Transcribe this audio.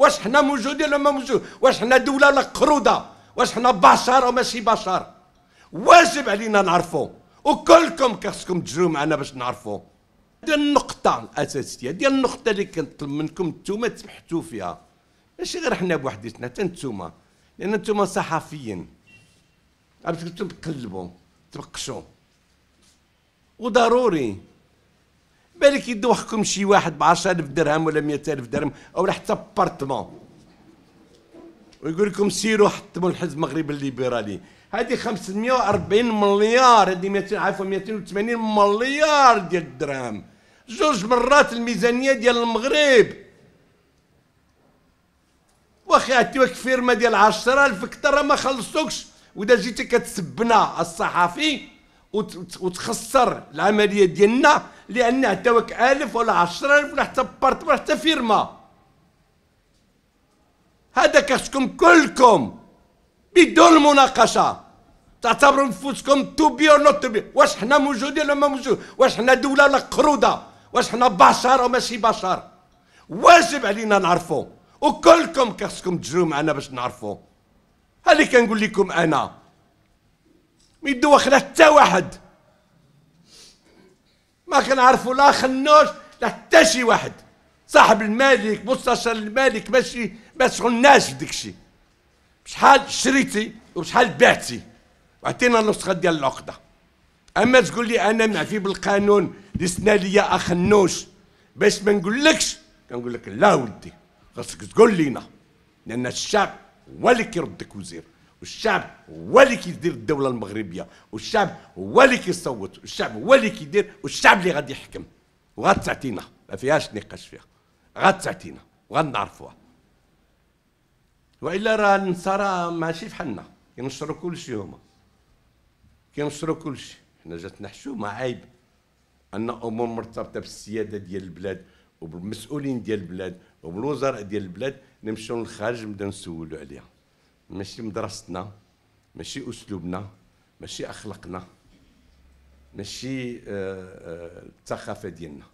واش حنا موجودين ولا ما موجودين واش حنا دوله ولا قروده واش حنا بشر وماشي بشر واجب علينا نعرفوا وكلكم خاصكم تجرو معنا باش نعرفوا ديال النقطة الأساسية ديال النقطة اللي كنطلب منكم نتوما تبحثوا فيها ماشي غير حنا بوحديتنا حتى نتوما لأن نتوما صحفيين غتبقوا تقلبوا تبقشوا وضروري بالك يدوحكم شي واحد ب 10000 درهم ولا 100000 درهم او حتى بارتمون ويقول لكم سيروا حطموا الحزب المغربي الليبرالي هذه 540 مليار هذه 200 عفوا 280 مليار ديال الدرهم جوج مرات الميزانيه ديال المغرب واخي عطيوك فيرما ديال 10000 كثر ما خلصوكش واذا جيتي كتسبنا الصحفي وتخسر العمليه ديالنا لان عندك الف ولا الف ولا حتى بارت ولا حتى فيرما هذا خصكم كلكم بدون مناقشه تعتبروا نفوسكم تو بي اور نوت تو بي واش حنا موجودين ولا ما موجودين واش حنا دوله ولا قروده واش حنا بشر او ماشي بشر واجب علينا نعرفوا وكلكم خصكم تجرو معنا باش نعرفوا هذه كنقول لكم انا ما يدوا حتى واحد ما كنعرفوا لا خنوش لا حتى شي واحد صاحب الملك مستشار الملك ماشي ما تشغلناش بديك الشيء بشحال شريتي وبشحال بعتي وعطينا النسخه ديال العقده اما تقول لي انا معفي بالقانون لسنا ليا اخنوش باش ما نقولكش كنقول لك لا ولدي خاصك تقول لينا لان الشعب هو اللي كيردك وزير والشعب هو اللي كيدير الدوله المغربيه والشعب هو اللي كيصوت والشعب هو اللي كيدير والشعب اللي غادي يحكم وغتعطينا ما فيهاش نقاش فيها غتعطينا وغنعرفوها والا راه النصارى ماشي بحالنا كينشروا كلشي هما كينشروا كلشي حنا جاتنا حشومه عيب ان امور مرتبطه بالسياده ديال البلاد وبالمسؤولين ديال البلاد وبالوزراء ديال البلاد نمشيو للخارج نبداو نسولوا عليها ماشي مدرستنا ماشي اسلوبنا ماشي اخلاقنا ماشي آه، آه، الثقافه ديالنا